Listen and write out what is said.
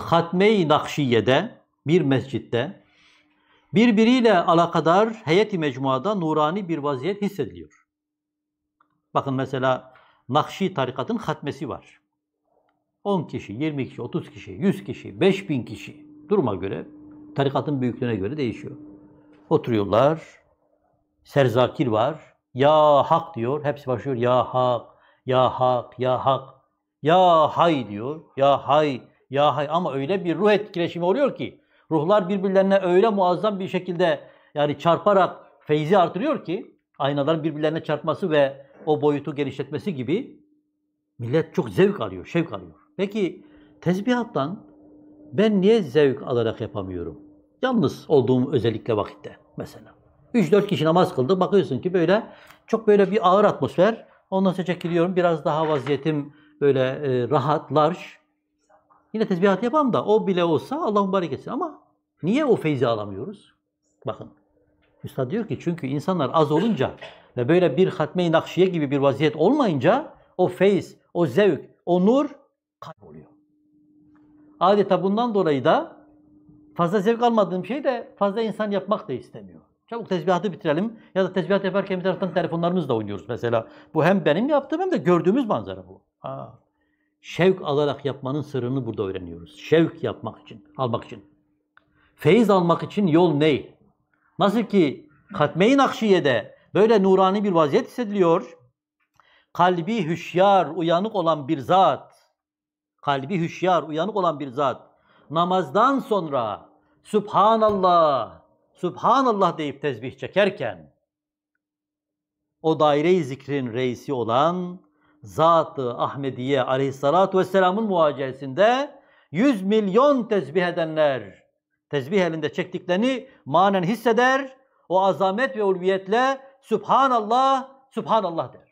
Hatme-i Nakşiye'de bir mescitte birbiriyle alakadar heyeti mecmuada nurani bir vaziyet hissediliyor. Bakın mesela Nakşi tarikatın hatmesi var. 10 kişi, 20 kişi, 30 kişi, 100 kişi, 5000 kişi duruma göre tarikatın büyüklüğüne göre değişiyor. Oturuyorlar. Serzakir var. Ya hak diyor. Hepsi başlıyor. Ya hak, ya hak, ya hak. Ya hay diyor. Ya hay. Ya hay ama öyle bir ruh etkileşimi oluyor ki ruhlar birbirlerine öyle muazzam bir şekilde yani çarparak feyzi artırıyor ki aynaların birbirlerine çarpması ve o boyutu genişletmesi gibi millet çok zevk alıyor, şevk alıyor. Peki tezbihattan ben niye zevk alarak yapamıyorum? Yalnız olduğum özellikle vakitte mesela. 3-4 kişi namaz kıldı. Bakıyorsun ki böyle çok böyle bir ağır atmosfer. Ondan sonra çekiliyorum. Biraz daha vaziyetim böyle e, rahat, larş. Yine tesbihat yapam da o bile olsa Allah mübarek etsin. Ama niye o feyzi alamıyoruz? Bakın. Üstad diyor ki çünkü insanlar az olunca ve böyle bir hatme-i nakşiye gibi bir vaziyet olmayınca o feyiz, o zevk, o nur kayboluyor. Adeta bundan dolayı da fazla zevk almadığım şey de fazla insan yapmak da istemiyor. Çabuk tesbihatı bitirelim ya da tesbihat yaparken bir taraftan telefonlarımızla oynuyoruz mesela. Bu hem benim yaptığım hem de gördüğümüz manzara bu. Ha şevk alarak yapmanın sırrını burada öğreniyoruz. Şevk yapmak için, almak için. Feyiz almak için yol ne? Nasıl ki katmeyin nakşiyede böyle nurani bir vaziyet hissediliyor. Kalbi hüşyar, uyanık olan bir zat, kalbi hüşyar, uyanık olan bir zat, namazdan sonra Subhanallah, Subhanallah deyip tezbih çekerken, o daire-i zikrin reisi olan Zatı Ahmediye aleyhissalatu vesselamın muhaceresinde 100 milyon tesbih edenler tesbih elinde çektiklerini manen hisseder. O azamet ve ulviyetle Subhanallah, Subhanallah der.